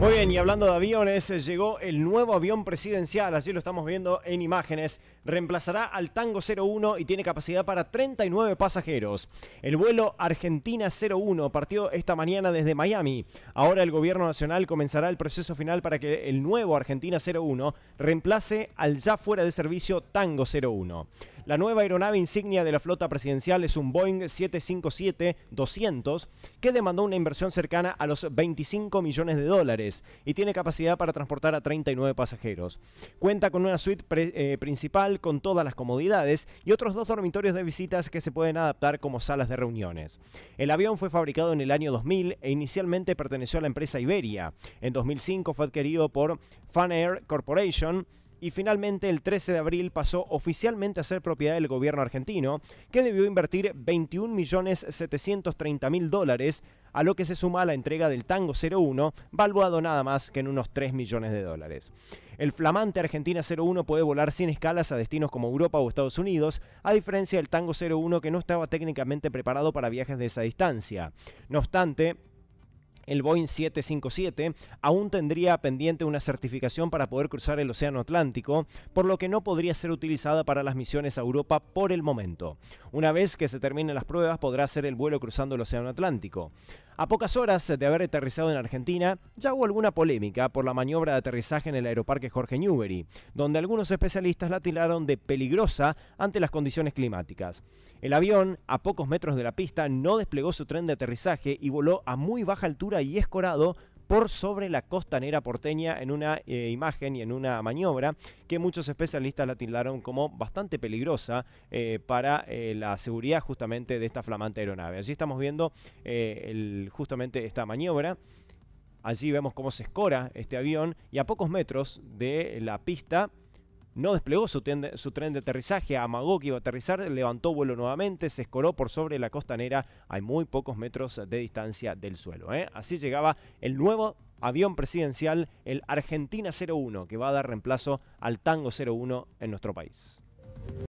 Muy bien, y hablando de aviones, eh, llegó el nuevo avión presidencial, así lo estamos viendo en imágenes. Reemplazará al Tango 01 y tiene capacidad para 39 pasajeros. El vuelo Argentina 01 partió esta mañana desde Miami. Ahora el gobierno nacional comenzará el proceso final para que el nuevo Argentina 01 reemplace al ya fuera de servicio Tango 01. La nueva aeronave insignia de la flota presidencial es un Boeing 757-200 que demandó una inversión cercana a los 25 millones de dólares y tiene capacidad para transportar a 39 pasajeros. Cuenta con una suite eh, principal con todas las comodidades y otros dos dormitorios de visitas que se pueden adaptar como salas de reuniones. El avión fue fabricado en el año 2000 e inicialmente perteneció a la empresa Iberia. En 2005 fue adquirido por air Corporation y finalmente el 13 de abril pasó oficialmente a ser propiedad del gobierno argentino, que debió invertir 21.730.000 dólares, a lo que se suma la entrega del Tango 01, valuado nada más que en unos 3 millones de dólares. El flamante Argentina 01 puede volar sin escalas a destinos como Europa o Estados Unidos, a diferencia del Tango 01 que no estaba técnicamente preparado para viajes de esa distancia. No obstante, el Boeing 757, aún tendría pendiente una certificación para poder cruzar el Océano Atlántico, por lo que no podría ser utilizada para las misiones a Europa por el momento. Una vez que se terminen las pruebas podrá hacer el vuelo cruzando el Océano Atlántico. A pocas horas de haber aterrizado en Argentina, ya hubo alguna polémica por la maniobra de aterrizaje en el aeroparque Jorge Newbery, donde algunos especialistas la tiraron de peligrosa ante las condiciones climáticas. El avión, a pocos metros de la pista, no desplegó su tren de aterrizaje y voló a muy baja altura y escorado por sobre la costanera porteña en una eh, imagen y en una maniobra que muchos especialistas la tildaron como bastante peligrosa eh, para eh, la seguridad justamente de esta flamante aeronave. Allí estamos viendo justamente esta maniobra. Allí vemos cómo se escora este avión y a pocos metros de la pista no desplegó su, tren de aterrizaje, amagó que iba a aterrizar, levantó vuelo nuevamente, se escoró por sobre la costanera a muy pocos metros de distancia del suelo. ¿eh? Así llegaba el nuevo avión presidencial, el Argentina 01, que va a dar reemplazo al Tango 01 en nuestro país.